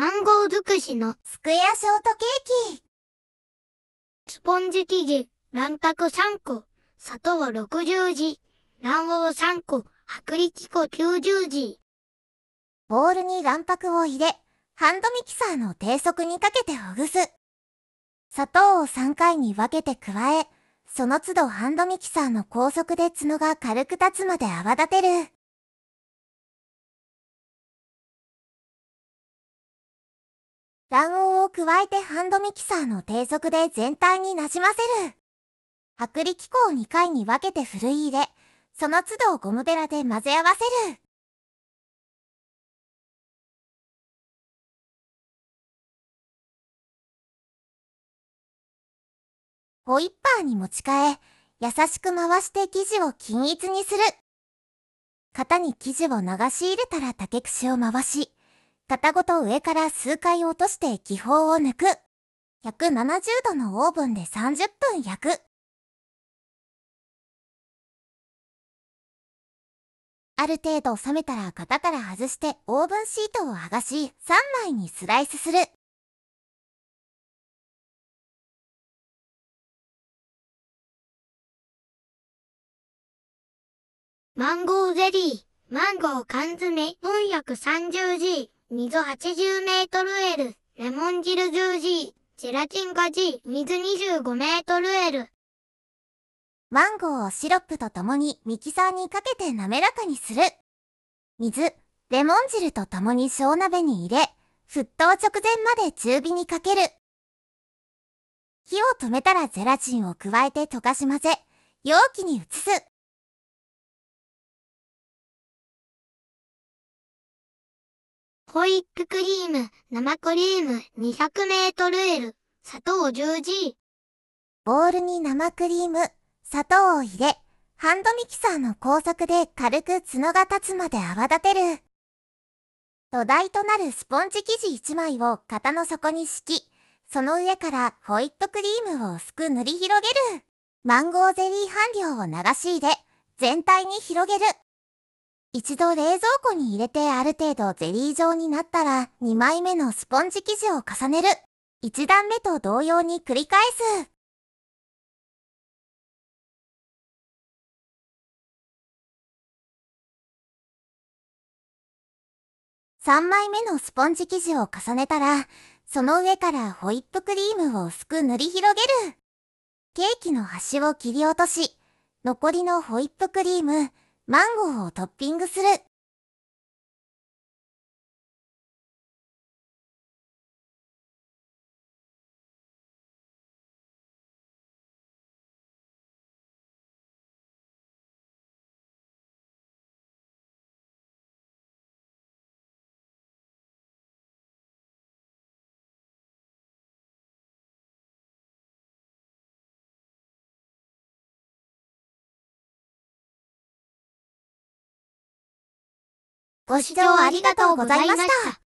マンゴー尽くしのスクエアショートケーキ。スポンジ生地、卵白3個、砂糖60時、卵黄3個、薄力粉90時。ボウルに卵白を入れ、ハンドミキサーの低速にかけてほぐす。砂糖を3回に分けて加え、その都度ハンドミキサーの高速で角が軽く立つまで泡立てる。卵黄を加えてハンドミキサーの低速で全体になじませる。薄力粉を2回に分けてふるい入れ、その都度ゴムベラで混ぜ合わせる。ホイッパーに持ち替え、優しく回して生地を均一にする。型に生地を流し入れたら竹串を回し、型ごと上から数回落として気泡を抜く。170度のオーブンで30分焼く。ある程度冷めたら型から外してオーブンシートを剥がし3枚にスライスする。マンゴーゼリー、マンゴー缶詰 430g。水80メートル L、レモン汁 10G、ジェラチンが G、水25メートル L。マンゴーをシロップとともにミキサーにかけて滑らかにする。水、レモン汁とともに小鍋に入れ、沸騰直前まで中火にかける。火を止めたらゼラチンを加えて溶かし混ぜ、容器に移す。ホイップクリーム、生クリーム、200メートル L、砂糖 10G。ボウルに生クリーム、砂糖を入れ、ハンドミキサーの工作で軽く角が立つまで泡立てる。土台となるスポンジ生地1枚を型の底に敷き、その上からホイップクリームを薄く塗り広げる。マンゴーゼリー半量を流し入れ、全体に広げる。一度冷蔵庫に入れてある程度ゼリー状になったら2枚目のスポンジ生地を重ねる。1段目と同様に繰り返す。3枚目のスポンジ生地を重ねたら、その上からホイップクリームを薄く塗り広げる。ケーキの端を切り落とし、残りのホイップクリーム、マンゴーをトッピングする。ご視聴ありがとうございました。